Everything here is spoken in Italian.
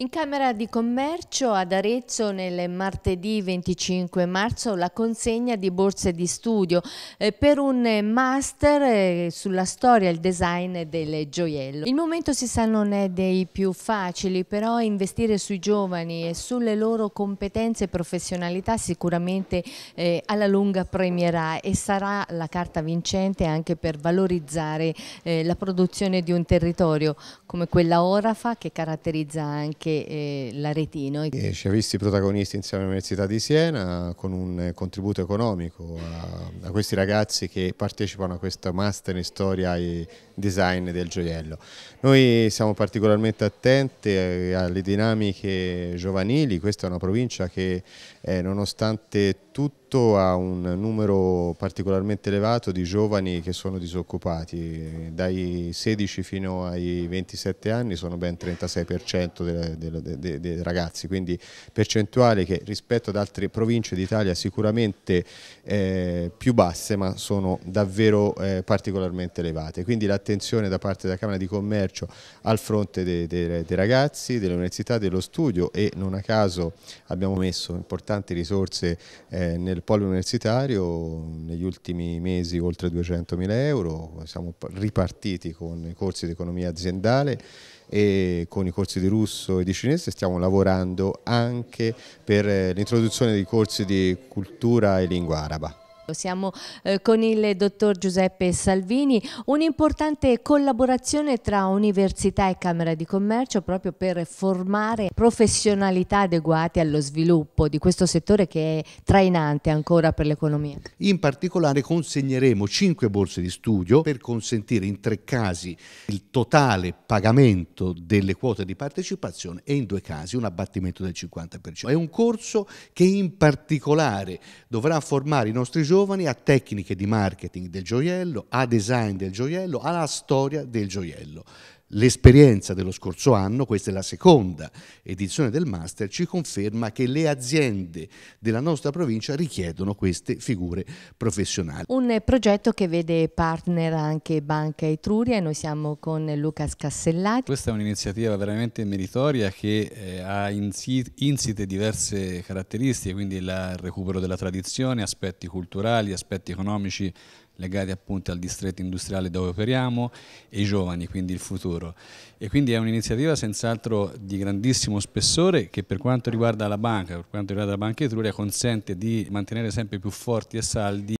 In Camera di Commercio ad Arezzo nel martedì 25 marzo la consegna di borse di studio eh, per un master eh, sulla storia e il design del gioiello. Il momento si sa non è dei più facili, però investire sui giovani e sulle loro competenze e professionalità sicuramente eh, alla lunga premierà e sarà la carta vincente anche per valorizzare la produzione di un territorio come quella Orafa che caratterizza anche anche eh, l'aretino. E ci ha visti protagonisti insieme all'Università di Siena con un eh, contributo economico a, a questi ragazzi che partecipano a questo master in storia e design del gioiello. Noi siamo particolarmente attenti eh, alle dinamiche giovanili, questa è una provincia che eh, nonostante tutto ha un numero particolarmente elevato di giovani che sono disoccupati, dai 16 fino ai 27 anni sono ben 36% della, dei, dei ragazzi, quindi percentuali che rispetto ad altre province d'Italia sicuramente eh, più basse ma sono davvero eh, particolarmente elevate, quindi l'attenzione da parte della Camera di Commercio al fronte dei, dei, dei ragazzi, dell'università, dello studio e non a caso abbiamo messo importanti risorse eh, nel polo universitario, negli ultimi mesi oltre 200 mila euro, siamo ripartiti con i corsi di economia aziendale e con i corsi di russo e di cinese stiamo lavorando anche per eh, l'introduzione di corsi di cultura e lingua araba. Ecco, siamo eh, con il dottor Giuseppe Salvini, un'importante collaborazione tra Università e Camera di Commercio proprio per formare professionalità adeguate allo sviluppo di questo settore che è trainante ancora per l'economia. In particolare consegneremo cinque borse di studio per consentire in tre casi il totale pagamento delle quote di partecipazione e in due casi un abbattimento del 50%. È un corso che in particolare dovrà formare i nostri giovani giovani a tecniche di marketing del gioiello, a design del gioiello, alla storia del gioiello. L'esperienza dello scorso anno, questa è la seconda edizione del Master, ci conferma che le aziende della nostra provincia richiedono queste figure professionali. Un progetto che vede partner anche Banca Etruria e noi siamo con Lucas Cassellati. Questa è un'iniziativa veramente meritoria che eh, ha insite diverse caratteristiche, quindi il recupero della tradizione, aspetti culturali, aspetti economici legati appunto al distretto industriale dove operiamo e i giovani, quindi il futuro. E quindi è un'iniziativa senz'altro di grandissimo spessore che per quanto riguarda la banca, per quanto riguarda la Banca Etruria, consente di mantenere sempre più forti e saldi